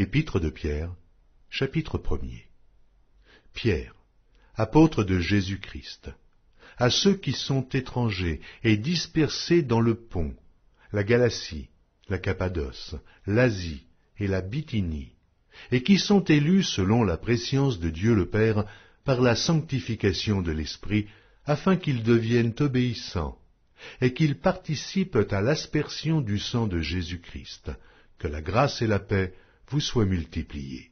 Épître de Pierre, chapitre 1 Pierre, apôtre de Jésus-Christ, à ceux qui sont étrangers et dispersés dans le pont, la Galatie, la Cappadoce, l'Asie et la Bithynie, et qui sont élus selon la préscience de Dieu le Père par la sanctification de l'Esprit, afin qu'ils deviennent obéissants, et qu'ils participent à l'aspersion du sang de Jésus-Christ, que la grâce et la paix vous soit multiplié.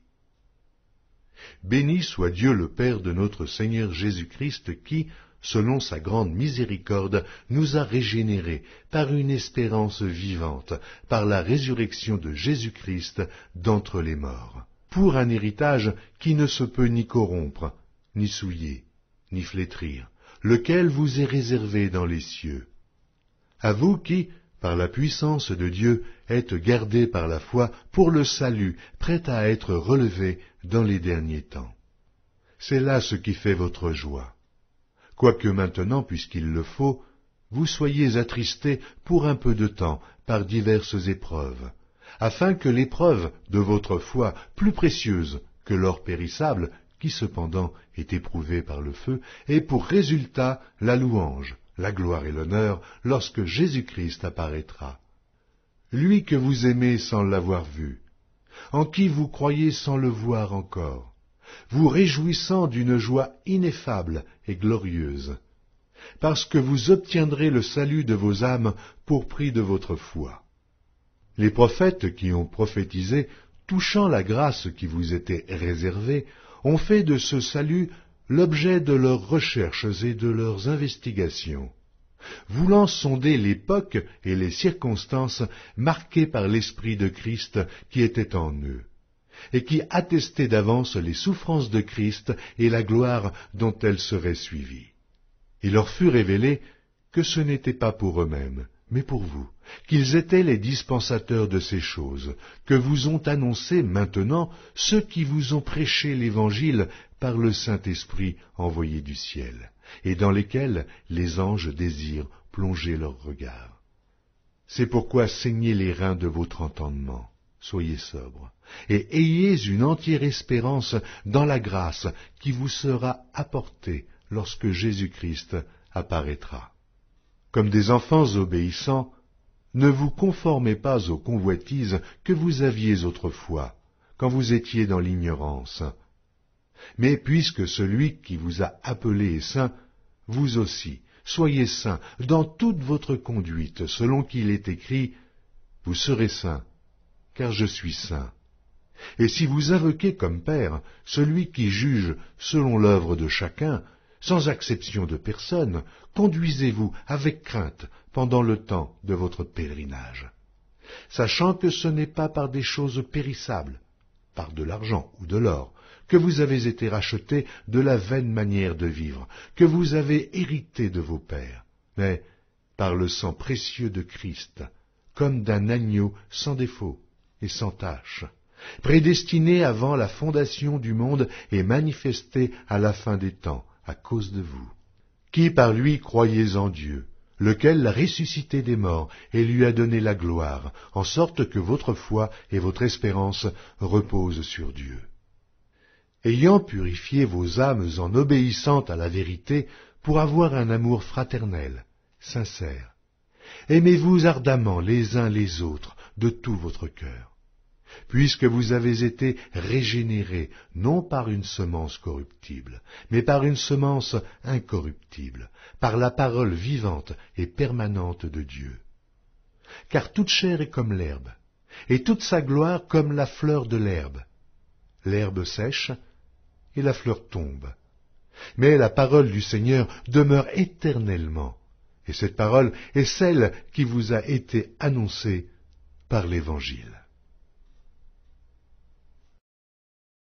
Béni soit Dieu le Père de notre Seigneur Jésus-Christ qui, selon sa grande miséricorde, nous a régénérés par une espérance vivante, par la résurrection de Jésus-Christ d'entre les morts, pour un héritage qui ne se peut ni corrompre, ni souiller, ni flétrir, lequel vous est réservé dans les cieux. À vous qui, par la puissance de Dieu, êtes gardée par la foi pour le salut, prêt à être relevé dans les derniers temps. C'est là ce qui fait votre joie. Quoique maintenant, puisqu'il le faut, vous soyez attristés pour un peu de temps par diverses épreuves, afin que l'épreuve de votre foi, plus précieuse que l'or périssable, qui cependant est éprouvée par le feu, ait pour résultat la louange, la gloire et l'honneur lorsque Jésus-Christ apparaîtra. Lui que vous aimez sans l'avoir vu, en qui vous croyez sans le voir encore, vous réjouissant d'une joie ineffable et glorieuse, parce que vous obtiendrez le salut de vos âmes pour prix de votre foi. Les prophètes qui ont prophétisé touchant la grâce qui vous était réservée ont fait de ce salut l'objet de leurs recherches et de leurs investigations, voulant sonder l'époque et les circonstances marquées par l'Esprit de Christ qui était en eux, et qui attestait d'avance les souffrances de Christ et la gloire dont elles seraient suivies. Il leur fut révélé que ce n'était pas pour eux-mêmes, mais pour vous, qu'ils étaient les dispensateurs de ces choses, que vous ont annoncé maintenant ceux qui vous ont prêché l'Évangile par le Saint-Esprit envoyé du ciel, et dans lesquels les anges désirent plonger leurs regards. C'est pourquoi saignez les reins de votre entendement, soyez sobres, et ayez une entière espérance dans la grâce qui vous sera apportée lorsque Jésus-Christ apparaîtra comme des enfants obéissants, ne vous conformez pas aux convoitises que vous aviez autrefois, quand vous étiez dans l'ignorance. Mais puisque celui qui vous a appelé est saint, vous aussi, soyez saints dans toute votre conduite, selon qu'il est écrit, Vous serez saints, car je suis saint. Et si vous invoquez comme Père celui qui juge selon l'œuvre de chacun, sans exception de personne, conduisez-vous avec crainte pendant le temps de votre pèlerinage, sachant que ce n'est pas par des choses périssables, par de l'argent ou de l'or, que vous avez été rachetés de la vaine manière de vivre, que vous avez hérité de vos pères, mais par le sang précieux de Christ, comme d'un agneau sans défaut et sans tache, prédestiné avant la fondation du monde et manifesté à la fin des temps, à cause de vous, qui par lui croyez en Dieu, lequel l'a ressuscité des morts et lui a donné la gloire, en sorte que votre foi et votre espérance reposent sur Dieu. Ayant purifié vos âmes en obéissant à la vérité pour avoir un amour fraternel, sincère, aimez-vous ardemment les uns les autres de tout votre cœur puisque vous avez été régénérés, non par une semence corruptible, mais par une semence incorruptible, par la parole vivante et permanente de Dieu. Car toute chair est comme l'herbe, et toute sa gloire comme la fleur de l'herbe. L'herbe sèche, et la fleur tombe. Mais la parole du Seigneur demeure éternellement, et cette parole est celle qui vous a été annoncée par l'Évangile.